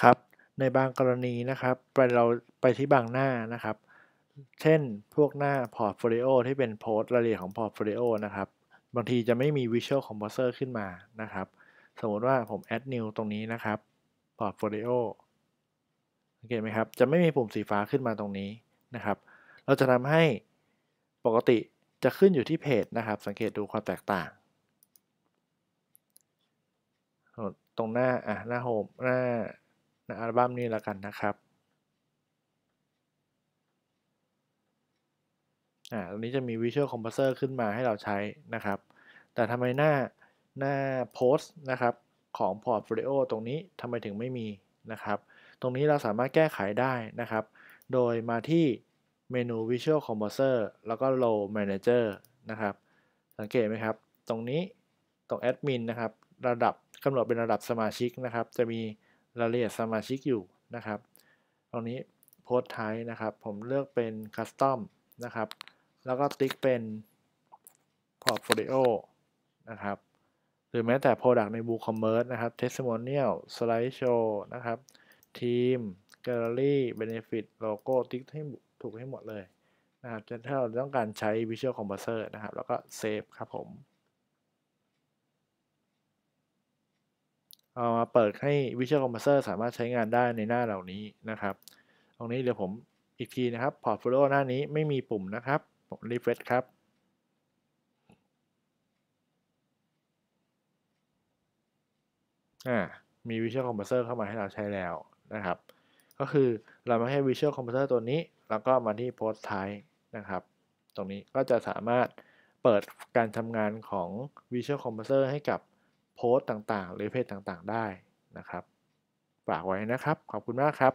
ครับในบางกรณีนะครับไปเราไปที่บางหน้านะครับ เช่นพวกหน้าพอร์ตโฟลิโอที่เป็นโพสต์รายละเอียดของพอร์ตโฟลิโอนะครับบางทีจะไม่มีวิชวลคอมโพเซอร์ขึ้นมานะครับ สมมติว่าผมแอดนิวตรงนี้นะครับพอร์ตโฟลิโอโอเคไหมครับจะไม่มีปุ่มสีฟ้าขึ้นมาตรงนี้นะครับ เราจะทำให้ปกติจะขึ้นอยู่ที่เพจนะครับ สังเกตดูความแตกต่าง ตรงหน้าอ่ะหน้าโฮมหน้าในอัลบั้มนี้แล้วกันนะครับ อ่าตรงนี้จะมี Visual Composer ขึ้นมาให้เราใช้นะครับ แต่ทำไมหน้าหน้า Post นะครับของ Portfolio ตรงนี้ทำไมถึงไม่มีนะครับ ตรงนี้เราสามารถแก้ไขได้นะครับ โดยมาที่เมนู Visual Composer แล้วก็ l o w Manager นะครับ สังเกตไหมครับ ตรงนี้ตรง Admin นะครับระดับกำหนดเป็นระดับสมาชิกนะครับ จะมีรายละเอียดสมาชิกอยู่นะครับ ตรงนี้โพสไทป์นะครับผมเลือกเป็นคัสตอมนะครับ แล้วก็ติ๊กเป็นพอร์ตโฟลิโอนะครับ หรือแม้แต่โปรดักในบูคอมเมอร์สนะครับเทสโมเนียลสไลด์โชว์นะครับทีมแกลเลอรี่เบเนฟิตโลโก้ติ๊กให้ถูกให้หมดเลยนะครับจถ้าเราต้องการใช้ Visual c o m p ซ s ร r นะครับ แล้วก็เซฟครับผมเอามาเปิดให้ Visual Composer สามารถใช้งานได้ในหน้าเหล่านี้นะครับ ตรงนี้เดี๋ยวผมอีกทีนะครับ Portfolio หน้านี้ไม่มีปุ่มนะครับ ผม Refresh ครับ อ่า มี Visual Composer เข้ามาให้เราใช้แล้วนะครับ ก็คือเรามาให้ Visual Composer ตัวนี้ แล้วก็มาที่ Post Type นะครับ ตรงนี้ก็จะสามารถเปิดการทำงานของ Visual Composer ให้กับโพสต์ต่างๆหรือเพจต่างๆ ได้นะครับฝากไว้นะครับขอบคุณมากครับ